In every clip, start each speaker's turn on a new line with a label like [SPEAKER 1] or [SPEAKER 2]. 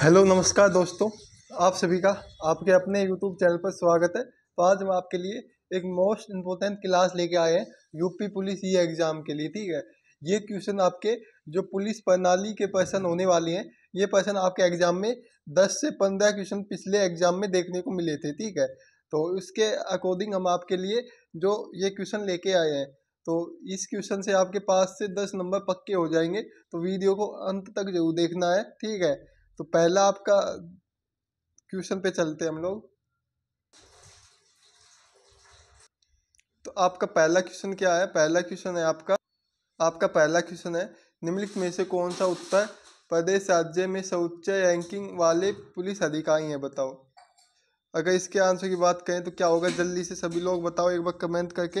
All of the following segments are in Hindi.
[SPEAKER 1] हेलो नमस्कार दोस्तों आप सभी का आपके अपने यूट्यूब चैनल पर स्वागत है तो आज हम आपके लिए एक मोस्ट इम्पोर्टेंट क्लास लेके आए हैं यूपी पुलिस ई e एग्ज़ाम के लिए ठीक है ये क्वेश्चन आपके जो पुलिस प्रणाली के पर्सन होने वाले हैं ये पर्सन आपके एग्ज़ाम में दस से पंद्रह क्वेश्चन पिछले एग्ज़ाम में देखने को मिले थे ठीक है तो उसके अकॉर्डिंग हम आपके लिए जो ये क्वेश्चन लेके आए हैं तो इस क्वेश्चन से आपके पास से दस नंबर पक्के हो जाएंगे तो वीडियो को अंत तक जरूर देखना है ठीक है तो पहला आपका क्वेश्चन पे चलते हैं हम लोग तो आपका पहला क्वेश्चन क्या है पहला क्वेश्चन है आपका आपका पहला क्वेश्चन है निम्नलिखित में से कौन सा उत्तर प्रदेश राज्य में सर्वोच्च रैंकिंग वाले पुलिस अधिकारी हैं बताओ अगर इसके आंसर की बात करें तो क्या होगा जल्दी से सभी लोग बताओ एक बार कमेंट करके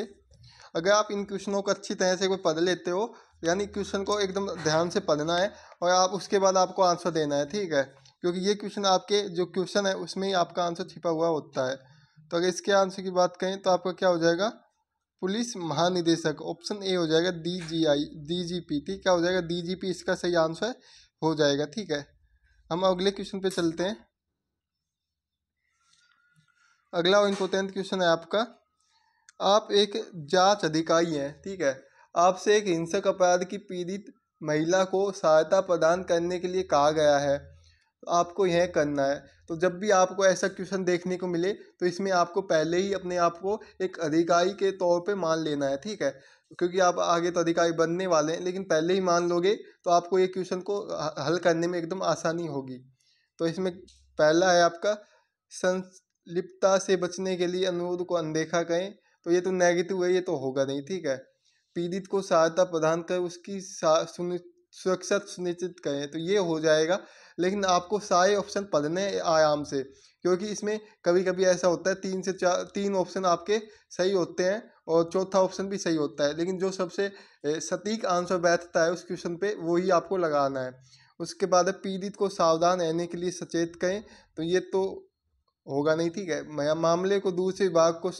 [SPEAKER 1] अगर आप इन क्वेश्चनों को अच्छी तरह से एक बार पढ़ लेते हो यानी क्वेश्चन को एकदम ध्यान से पढ़ना है और आप उसके बाद आपको आंसर देना है ठीक है क्योंकि ये क्वेश्चन आपके जो क्वेश्चन है उसमें ही आपका आंसर छिपा हुआ होता है तो अगर इसके आंसर की बात करें तो आपका क्या हो जाएगा पुलिस महानिदेशक ऑप्शन ए हो जाएगा D G I D G P ठीक क्या हो जाएगा डी जी पी इसका सही आंसर हो जाएगा ठीक है हम अगले क्वेश्चन पे चलते हैं अगला और इम्पोर्टेंट क्वेश्चन है आपका आप एक जांच अधिकारी हैं ठीक है आपसे एक हिंसक अपराध की पीड़ित महिला को सहायता प्रदान करने के लिए कहा गया है आपको यह करना है तो जब भी आपको ऐसा क्वेश्चन देखने को मिले तो इसमें आपको पहले ही अपने आप को एक अधिकारी के तौर पे मान लेना है ठीक है क्योंकि आप आगे तो अधिकारी बनने वाले हैं लेकिन पहले ही मान लोगे तो आपको ये क्वेश्चन को हल करने में एकदम आसानी होगी तो इसमें पहला है आपका संलिप्तता से बचने के लिए अनुरोध को अनदेखा करें तो ये तो नेगेटिव है ये तो होगा नहीं ठीक है पीड़ित को सहायता प्रदान कर उसकी सुरक्षा सुनिश्चित करें तो ये हो जाएगा लेकिन आपको सारे ऑप्शन पढ़ने आराम से क्योंकि इसमें कभी कभी ऐसा होता है तीन से चार तीन ऑप्शन आपके सही होते हैं और चौथा ऑप्शन भी सही होता है लेकिन जो सबसे सटीक आंसर बैठता है उस क्वेश्चन पे वही आपको लगाना है उसके बाद पीड़ित को सावधान रहने के लिए सचेत करें तो ये तो होगा नहीं ठीक है मामले को दूसरे विभाग को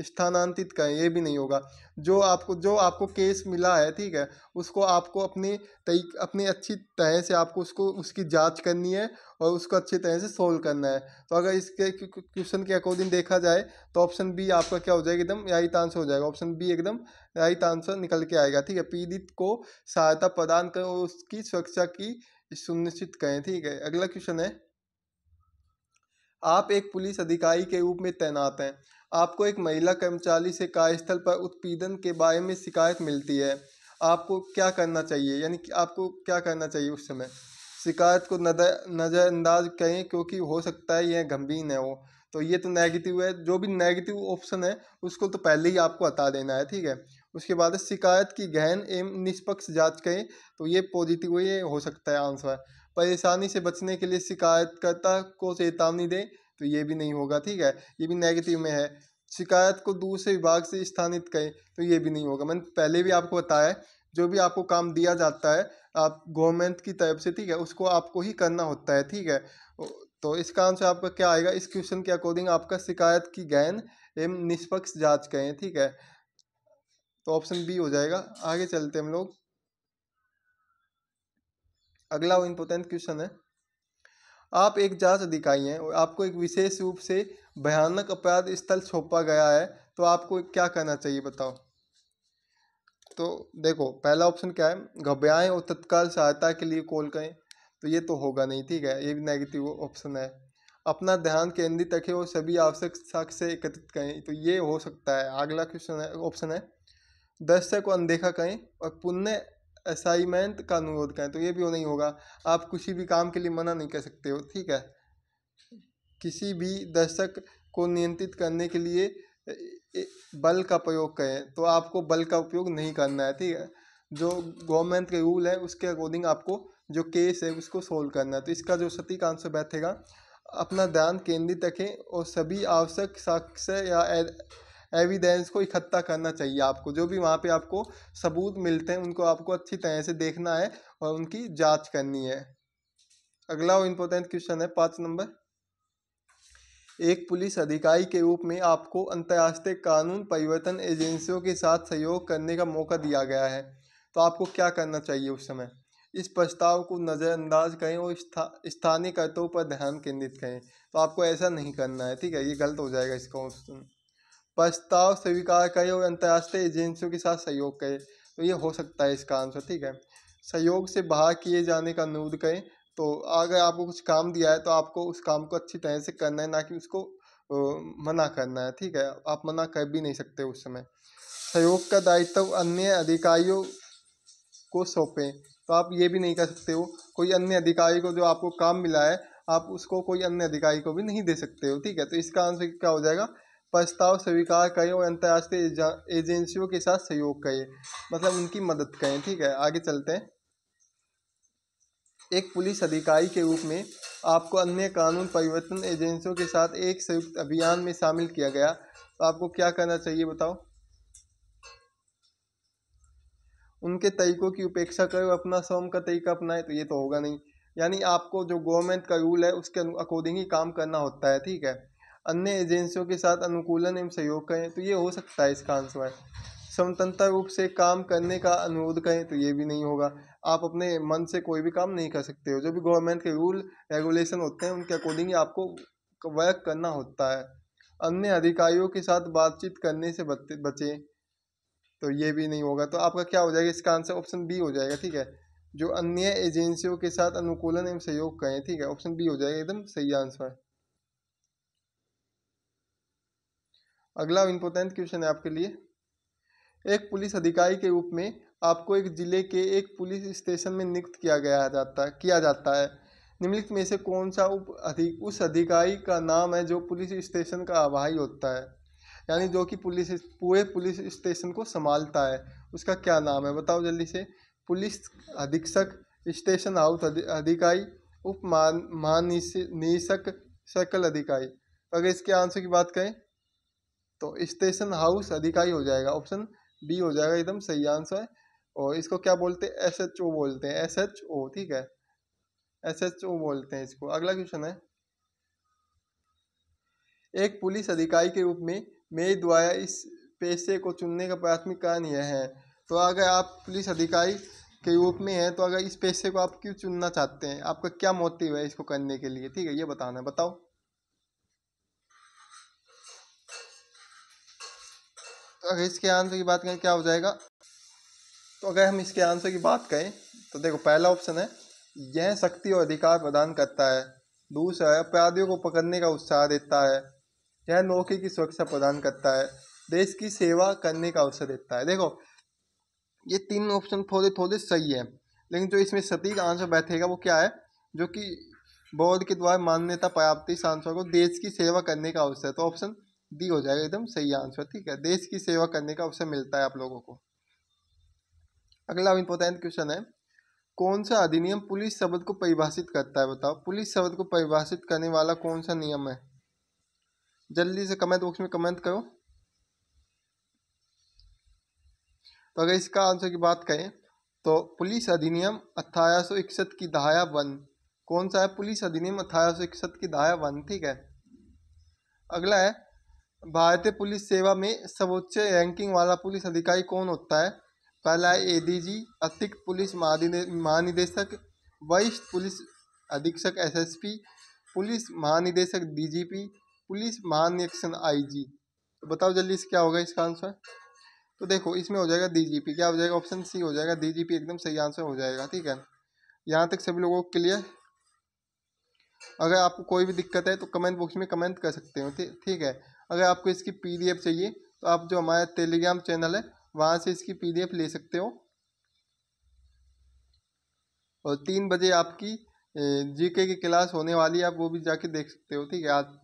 [SPEAKER 1] स्थानांतरित करें ये भी नहीं होगा जो आपको जो आपको केस मिला है ठीक है उसको आपको अपनी तरी अपनी अच्छी तरह से आपको उसको उसकी जांच करनी है और उसको अच्छी तरह से सोल्व करना है तो अगर इसके क्वेश्चन के अकॉर्डिंग देखा जाए तो ऑप्शन बी आपका क्या हो जाएगा एकदम राइट आंसर हो जाएगा ऑप्शन बी एकदम राइट आंसर निकल के आएगा ठीक है पीड़ित को सहायता प्रदान करें और उसकी सुरक्षा की सुनिश्चित करें ठीक है अगला क्वेश्चन है आप एक पुलिस अधिकारी के रूप में तैनात हैं आपको एक महिला कर्मचारी से कार्यस्थल पर उत्पीड़न के बारे में शिकायत मिलती है आपको क्या करना चाहिए यानी कि आपको क्या करना चाहिए उस समय शिकायत को नज़रअंदाज करें क्योंकि हो सकता है यह गंभीर न हो तो ये तो नेगेटिव है जो भी नेगेटिव ऑप्शन है उसको तो पहले ही आपको हटा देना है ठीक है उसके बाद शिकायत की गहन एवं निष्पक्ष जांच करें तो ये पॉजिटिव ये हो सकता है आंसर परेशानी से बचने के लिए शिकायतकर्ता को चेतावनी दें तो ये भी नहीं होगा ठीक है ये भी नेगेटिव में है शिकायत को दूसरे विभाग से स्थानित करें तो ये भी नहीं होगा मैंने पहले भी आपको बताया है जो भी आपको काम दिया जाता है आप गवर्नमेंट की तरफ से ठीक है उसको आपको ही करना होता है ठीक है तो इसका आंसर आपका क्या आएगा इस क्वेश्चन के अकॉर्डिंग आपका शिकायत की गैन एवं निष्पक्ष जांच करें ठीक है तो ऑप्शन बी हो जाएगा आगे चलते हम लोग अगला इंपोर्टेंट क्वेश्चन है आप एक जांच अधिकारी हैं और आपको एक विशेष रूप से भयानक अपराध स्थल सौंपा गया है तो आपको क्या करना चाहिए बताओ तो देखो पहला ऑप्शन क्या है घबराएं और तत्काल सहायता के लिए कॉल करें तो ये तो होगा नहीं ठीक है ये भी नेगेटिव ऑप्शन है अपना ध्यान केंद्रित रखें और सभी आवश्यक साक्ष्य एकत्रित करें तो ये हो सकता है अगला क्वेश्चन है ऑप्शन है दर्शक को अनदेखा करें और पुण्य असाइनमेंट का अनुरोध करें तो ये भी वो नहीं होगा आप किसी भी काम के लिए मना नहीं कर सकते हो ठीक है किसी भी दर्शक को नियंत्रित करने के लिए बल का प्रयोग करें तो आपको बल का उपयोग नहीं करना है ठीक है जो गवर्नमेंट के रूल है उसके अकॉर्डिंग आपको जो केस है उसको सोल्व करना है तो इसका जो सटीक आंसर बैठेगा अपना ध्यान केंद्रित रखें और सभी आवश्यक साक्ष्य या एविडेंस को इकट्ठा करना चाहिए आपको जो भी वहाँ पे आपको सबूत मिलते हैं उनको आपको अच्छी तरह से देखना है और उनकी जाँच करनी है अगला और इम्पोर्टेंट क्वेश्चन है पाँच नंबर एक पुलिस अधिकारी के रूप में आपको अंतर्राष्ट्रीय कानून परिवर्तन एजेंसियों के साथ सहयोग करने का मौका दिया गया है तो आपको क्या करना चाहिए उस समय इस प्रस्ताव को नज़रअंदाज करें और स्थानीय कर्तव्यों पर ध्यान केंद्रित करें तो आपको ऐसा नहीं करना है ठीक है ये गलत हो जाएगा इसका ऑप्शन प्रस्ताव स्वीकार करे और अंतर्राष्ट्रीय एजेंसियों के साथ सहयोग करे तो ये हो सकता है इसका आंसर ठीक है सहयोग से बाहर किए जाने का अनुरोध करें तो अगर आपको कुछ काम दिया है तो आपको उस काम को अच्छी तरह से करना है ना कि उसको मना करना है ठीक है आप मना कर भी नहीं सकते उस समय सहयोग का दायित्व अन्य अधिकारियों को सौंपें तो आप ये भी नहीं कर सकते हो कोई अन्य अधिकारी को जो आपको काम मिला है आप उसको कोई अन्य अधिकारी को भी नहीं दे सकते हो ठीक है तो इसका आंसर क्या हो जाएगा प्रस्ताव स्वीकार करें और अंतर्राष्ट्रीय एजेंसियों के साथ सहयोग करें मतलब उनकी मदद करें ठीक है आगे चलते हैं एक पुलिस अधिकारी के रूप में आपको अन्य कानून परिवर्तन एजेंसियों के साथ एक संयुक्त अभियान में शामिल किया गया तो आपको क्या करना चाहिए बताओ उनके तरीकों की उपेक्षा करो अपना स्वयं का तरीका अपनाए तो ये तो होगा नहीं यानी आपको जो गवर्नमेंट का रूल है उसके अकॉर्डिंग ही काम करना होता है ठीक है अन्य एजेंसियों के साथ अनुकूलन एवं सहयोग करें तो ये हो सकता है इसका आंसर है स्वतंत्रता रूप से काम करने का अनुरोध करें तो ये भी नहीं होगा आप अपने मन से कोई भी काम नहीं कर सकते हो जो भी गवर्नमेंट के रूल रेगुलेशन होते हैं उनके अकॉर्डिंग आपको वर्क करना होता है अन्य अधिकारियों के साथ बातचीत करने से बचें तो ये भी नहीं होगा तो आपका क्या हो जाएगा इसका आंसर ऑप्शन बी हो जाएगा ठीक है जो अन्य एजेंसियों के साथ अनुकूलन एवं सहयोग करें ठीक है ऑप्शन बी हो जाएगा एकदम सही आंसर अगला इम्पोर्टेंट क्वेश्चन है आपके लिए एक पुलिस अधिकारी के रूप में आपको एक जिले के एक पुलिस स्टेशन में नियुक्त किया गया जाता किया जाता है निम्नलिखित में से कौन सा उप अधिक उस अधिकारी का नाम है जो पुलिस स्टेशन का आवाही होता है यानी जो कि पुलिस पूरे पुलिस स्टेशन को संभालता है उसका क्या नाम है बताओ जल्दी से पुलिस अधीक्षक स्टेशन हाउस अधिकारी उप महानिरीक्षक सर्कल अधिकारी अगर इसके आंसर की बात करें तो स्टेशन हाउस अधिकारी हो जाएगा ऑप्शन बी हो जाएगा एकदम सही आंसर और इसको क्या बोलते हैं एस बोलते हैं एस एच ओ ठीक है एस बोलते हैं इसको अगला क्वेश्चन है एक पुलिस अधिकारी के रूप में मेरे द्वारा इस पेशे को चुनने का प्राथमिक कारण यह है तो अगर आप पुलिस अधिकारी के रूप में हैं तो अगर इस पेशे को आप क्यों चुनना चाहते हैं आपका क्या मोटिव है इसको करने के लिए ठीक है ये बताना है बताओ अगर इसके आंसर की बात करें क्या हो जाएगा तो अगर हम इसके आंसर की बात करें तो देखो पहला ऑप्शन है यह शक्ति और अधिकार प्रदान करता है दूसरा है अपराधियों को पकड़ने का उत्साह देता है यह नौकरी की सुरक्षा प्रदान करता है देश की सेवा करने का अवसर देता है देखो ये तीन ऑप्शन थोड़े थोड़े सही है लेकिन जो इसमें सटीक आंसर बैठेगा वो क्या है जो कि बोर्ड के द्वारा मान्यता प्राप्ति सांसद आंसर को देश की सेवा करने का अवसर तो ऑप्शन डी हो जाएगा एकदम सही आंसर ठीक है देश की सेवा करने का अवसर मिलता है आप लोगों को अगला इंपॉर्टेंट क्वेश्चन है कौन सा अधिनियम पुलिस शब्द को परिभाषित करता है बताओ पुलिस शब्द को परिभाषित करने वाला कौन सा नियम है जल्दी से कमेंट बॉक्स में कमेंट करो तो अगर इसका आंसर की बात करें तो पुलिस अधिनियम अठारह इकसठ की दहाया वन कौन सा है पुलिस अधिनियम अठारह इकसठ की दहाया वन ठीक है अगला है भारतीय पुलिस सेवा में सर्वोच्च रैंकिंग वाला पुलिस अधिकारी कौन होता है पहला है एडीजी अतिरिक्त पुलिस महानिदेशक वरिष्ठ पुलिस अधीक्षक एसएसपी पुलिस महानिदेशक डीजीपी पुलिस महानिरीक्षण आईजी तो बताओ जल्दी से क्या होगा इसका आंसर तो देखो इसमें हो जाएगा डीजीपी क्या हो जाएगा ऑप्शन सी हो जाएगा डीजीपी एकदम सही आंसर हो जाएगा ठीक है यहाँ तक सभी लोगों को क्लियर अगर आपको कोई भी दिक्कत है तो कमेंट बॉक्स में कमेंट कर सकते हो ठीक है अगर आपको इसकी पीडीएफ चाहिए तो आप जो हमारा टेलीग्राम चैनल है वहाँ से इसकी पीडीएफ ले सकते हो और तीन बजे आपकी जीके की क्लास होने वाली है आप वो भी जाके देख सकते हो ठीक है आज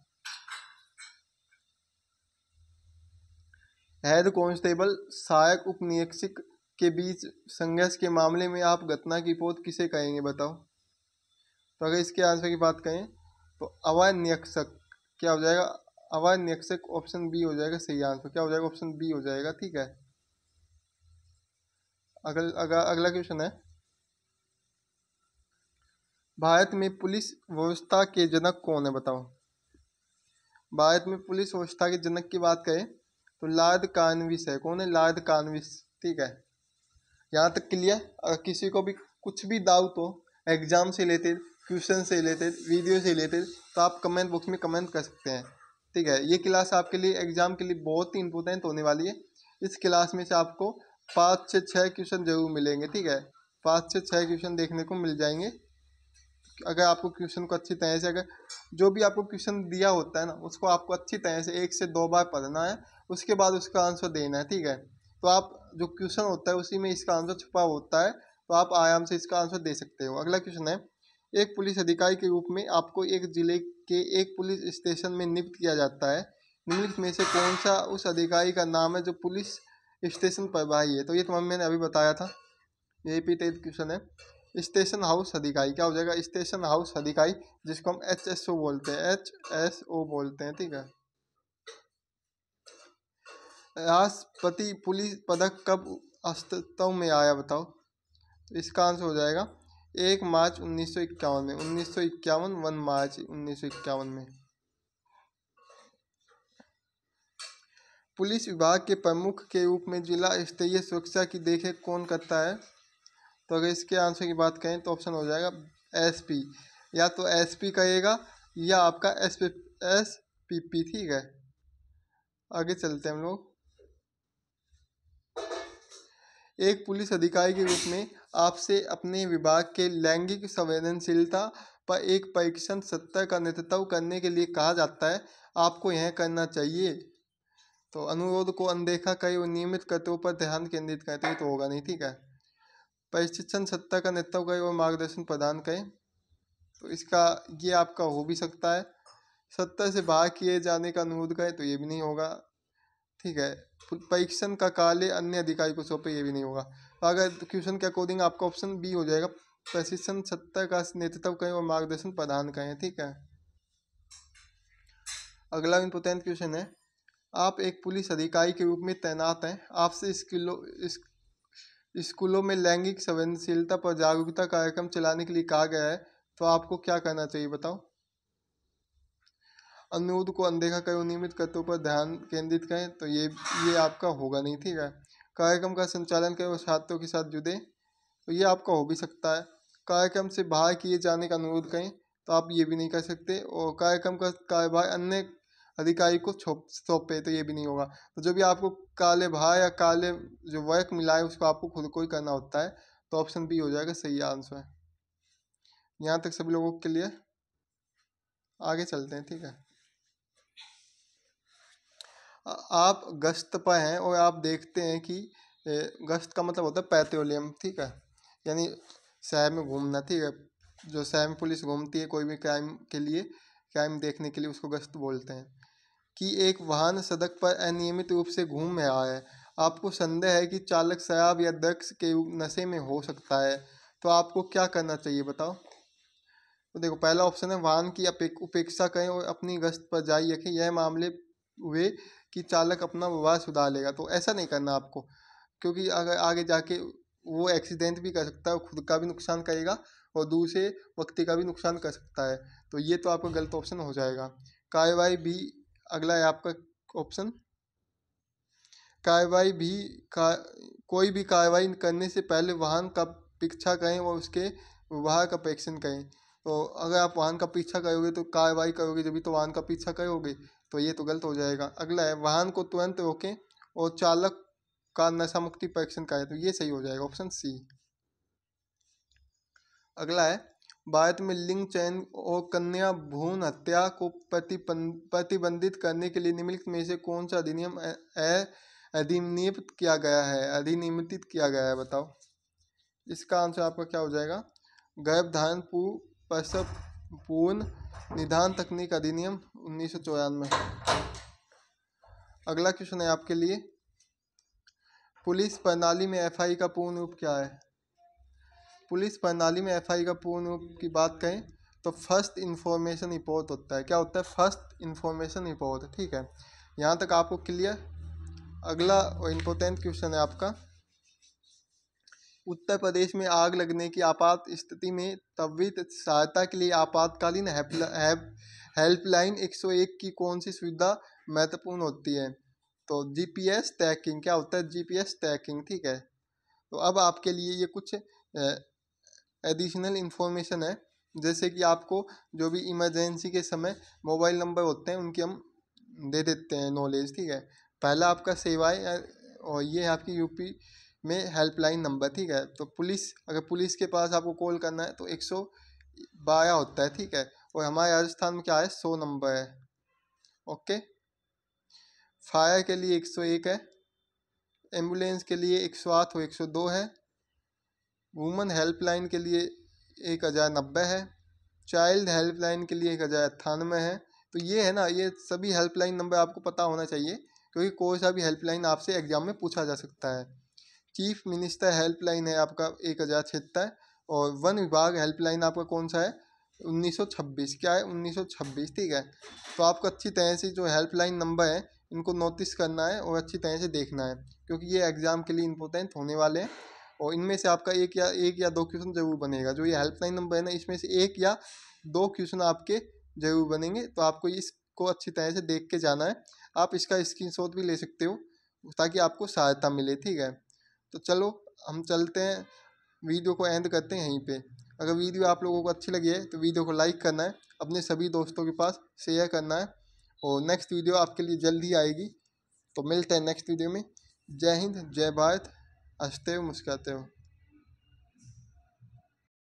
[SPEAKER 1] हेड कांस्टेबल सहायक उप के बीच संघर्ष के मामले में आप घटना की पोत किसे कहेंगे बताओ तो अगर इसके आंसर की बात करें तो अवय निरीक्षक क्या हो जाएगा आवाज नियक्षक ऑप्शन बी हो जाएगा सही आंसर क्या हो जाएगा ऑप्शन बी हो जाएगा ठीक है अगल अगला अगला क्वेश्चन है भारत में पुलिस व्यवस्था के जनक कौन है बताओ भारत में पुलिस व्यवस्था के जनक की बात करें तो लाद कानविस है कौन है लाद कानविस ठीक है यहाँ तक क्लियर अगर किसी को भी कुछ भी डाउट हो एग्जाम से रिलेटेड क्वेश्चन से रिलेटेड वीडियो से रिलेटेड तो आप कमेंट बॉक्स में कमेंट कर सकते हैं ठीक है ये क्लास आपके लिए एग्जाम के लिए बहुत ही इंपोर्टेंट होने वाली है इस क्लास में से आपको पाँच से छः क्वेश्चन जरूर मिलेंगे ठीक है पाँच से छः क्वेश्चन देखने को मिल जाएंगे अगर आपको क्वेश्चन को अच्छी तरह से अगर जो भी आपको क्वेश्चन दिया होता है ना उसको आपको अच्छी तरह से एक से दो बार पढ़ना है उसके बाद उसका आंसर देना है ठीक है तो आप जो क्वेश्चन होता है उसी में इसका आंसर छुपा होता है तो आप आराम से इसका आंसर दे सकते हो अगला क्वेश्चन है एक पुलिस अधिकारी के रूप में आपको एक जिले के एक पुलिस स्टेशन में नियुक्त किया जाता है निम्नलिखित में से कौन सा उस अधिकारी का नाम है जो पुलिस स्टेशन प्रभारी है तो ये तुम्हें मैंने अभी बताया था यही पी तेज क्वेश्चन है स्टेशन हाउस अधिकारी क्या हो जाएगा स्टेशन हाउस अधिकारी जिसको हम एच एस ओ बोलते हैं एच एस ओ बोलते हैं ठीक है राष्ट्रपति पुलिस पदक कब अस्तित्व में आया बताओ इसका आंसर हो जाएगा एक मार्च उन्नीस सौ इक्यावन में उन्नीस सौ इक्यावन वन मार्च उन्नीस सौ इक्यावन में पुलिस विभाग के प्रमुख के रूप में जिला स्तरीय सुरक्षा की देखरेख कौन करता है तो अगर इसके आंसर की बात करें तो ऑप्शन हो जाएगा एसपी या तो एसपी कहेगा या आपका S P S P P ठीक है आगे चलते हैं हम लोग एक पुलिस अधिकारी के रूप में आपसे अपने विभाग के लैंगिक संवेदनशीलता पर एक परीक्षण सत्र का नेतृत्व करने के लिए कहा जाता है आपको यह करना चाहिए तो अनुरोध को अनदेखा कई और नियमित कर्तव्यों पर ध्यान केंद्रित करते तो, तो होगा नहीं ठीक है प्रशिक्षण सत्ता का नेतृत्व करें और मार्गदर्शन प्रदान करें तो इसका ये आपका हो भी सकता है सत्ता से बाहर किए जाने का अनुरोध करें तो ये भी नहीं होगा ठीक है परीक्षण का कार्य अन्य अधिकारी को सौंपे ये भी नहीं होगा अगर क्वेश्चन के अकॉर्डिंग आपका ऑप्शन बी हो जाएगा प्रशिक्षण सत्ता का नेतृत्व करें और मार्गदर्शन प्रदान करें ठीक है अगला इम्पोर्टेंट क्वेश्चन है आप एक पुलिस अधिकारी के रूप में तैनात हैं आपसे स्कूलों स्कूलों में लैंगिक संवेदनशीलता पर जागरूकता कार्यक्रम चलाने के लिए कहा गया है तो आपको क्या करना चाहिए बताओ अनुरोध को अनदेखा करें नियमित कत्वों पर ध्यान केंद्रित करें तो ये ये आपका होगा नहीं ठीक है कार्यक्रम का संचालन करें और छात्रों के साथ जुड़े तो ये आपका हो भी सकता है कार्यक्रम से बाहर किए जाने का अनुरोध करें तो आप ये भी नहीं कर सकते और कार्यक्रम का कार्यभार अन्य अधिकारी को सौंपे तो ये भी नहीं होगा तो जो भी आपको काले भार या काले जो वर्क मिला है उसको आपको खुद को ही करना होता है तो ऑप्शन बी हो जाएगा सही आंसर है यहाँ तक सभी लोगों के लिए आगे चलते हैं ठीक है आप गश्त पर हैं और आप देखते हैं कि गश्त का मतलब होता है पैथोलियम ठीक है यानी शहर में घूमना ठीक है जो शहर में पुलिस घूमती है कोई भी क्राइम के लिए क्राइम देखने के लिए उसको गश्त बोलते हैं कि एक वाहन सड़क पर अनियमित रूप से घूम रहा है आपको संदेह है कि चालक शराब या दक्ष के नशे में हो सकता है तो आपको क्या करना चाहिए बताओ तो देखो पहला ऑप्शन है वाहन की अपेक्षा करें और अपनी गश्त पर जारी रखें यह मामले हुए कि चालक अपना व्यवहार सुधार लेगा तो ऐसा नहीं करना आपको क्योंकि अगर आगे जाके वो एक्सीडेंट भी कर सकता है खुद का भी नुकसान करेगा और दूसरे व्यक्ति का भी नुकसान कर सकता है तो ये तो आपका गलत ऑप्शन हो जाएगा कार्रवाई भी अगला है आपका ऑप्शन कार्रवाई भी का कोई भी कार्रवाई करने से पहले वाहन का पीछा करें और उसके व्यवहार का परीक्षण करें तो अगर आप वाहन का पीछा करोगे तो कार्रवाई करोगे जब भी तो वाहन का पीछा करोगे तो ये तो गलत हो जाएगा अगला है वाहन को तुरंत रोकें और चालक का नशा मुक्ति परीक्षण करें तो ये सही हो जाएगा ऑप्शन सी अगला है भारत में लिंग चयन और कन्या भ्रूण हत्या को प्रतिबंधित करने के लिए निम्नलिखित में से कौन सा अधिनियम अधिनियमित किया गया है अधिनियमित किया गया है बताओ इसका आंसर आपका क्या हो जाएगा गर्भधारण पूर्व प्रसव पूर्ण निदान तकनीक अधिनियम उन्नीस सौ चौरानवे अगला क्वेश्चन है आपके लिए पुलिस प्रणाली में एफआई का पूर्ण रूप क्या है पुलिस प्रणाली में एफआई का पूर्ण रूप की बात करें तो फर्स्ट इन्फॉर्मेशन रिपोर्ट होता है क्या होता है फर्स्ट इन्फॉर्मेशन रिपोर्ट ठीक है यहाँ तक आपको क्लियर अगला और इम्पोर्टेंट क्वेश्चन है आपका उत्तर प्रदेश में आग लगने की आपात स्थिति में त्वरित सहायता के लिए आपातकालीन हेल्पलाइन एक सौ एक की कौन सी सुविधा महत्वपूर्ण होती है तो जीपीएस ट्रैकिंग क्या होता है जीपीएस ट्रैकिंग ठीक है तो अब आपके लिए ये कुछ एडिशनल इंफॉर्मेशन है जैसे कि आपको जो भी इमरजेंसी के समय मोबाइल नंबर होते हैं उनकी हम दे देते हैं नॉलेज ठीक है पहला आपका सेवाएँ और ये है आपकी यूपी में हेल्पलाइन नंबर ठीक है तो पुलिस अगर पुलिस के पास आपको कॉल करना है तो एक सौ होता है ठीक है और हमारे राजस्थान में क्या है सौ नंबर है ओके फायर के लिए एक सौ एक है एम्बुलेंस के लिए एक सौ आठ और एक सौ दो है वुमन हेल्पलाइन के लिए एक हज़ार नब्बे है चाइल्ड हेल्पलाइन के लिए एक हज़ार अट्ठानवे है तो ये है ना ये सभी हेल्पलाइन नंबर आपको पता होना चाहिए क्योंकि कोई सा भी हेल्पलाइन आपसे एग्ज़ाम में पूछा जा सकता है चीफ मिनिस्टर हेल्पलाइन है आपका एक हज़ार छिहत्तर और वन विभाग हेल्पलाइन आपका कौन सा है 1926 क्या है 1926 ठीक है तो आपको अच्छी तरह से जो हेल्पलाइन नंबर है इनको नोटिस करना है और अच्छी तरह से देखना है क्योंकि ये एग्ज़ाम के लिए इम्पोर्टेंट होने वाले हैं और इनमें से आपका एक या एक या दो क्वेश्चन ज़रूर बनेगा जो ये हेल्पलाइन नंबर है ना इसमें से एक या दो क्वेश्चन आपके ज़रूर बनेंगे तो आपको इसको अच्छी तरह से देख के जाना है आप इसका स्क्रीनशॉट भी ले सकते हो ताकि आपको सहायता मिले ठीक है तो चलो हम चलते हैं वीडियो को एंड करते हैं यहीं पे अगर वीडियो आप लोगों को अच्छी लगी है तो वीडियो को लाइक करना है अपने सभी दोस्तों के पास शेयर करना है और नेक्स्ट वीडियो आपके लिए जल्द ही आएगी तो मिलते हैं नेक्स्ट वीडियो में जय हिंद जय भारत हंसते हो मुस्कुराते हो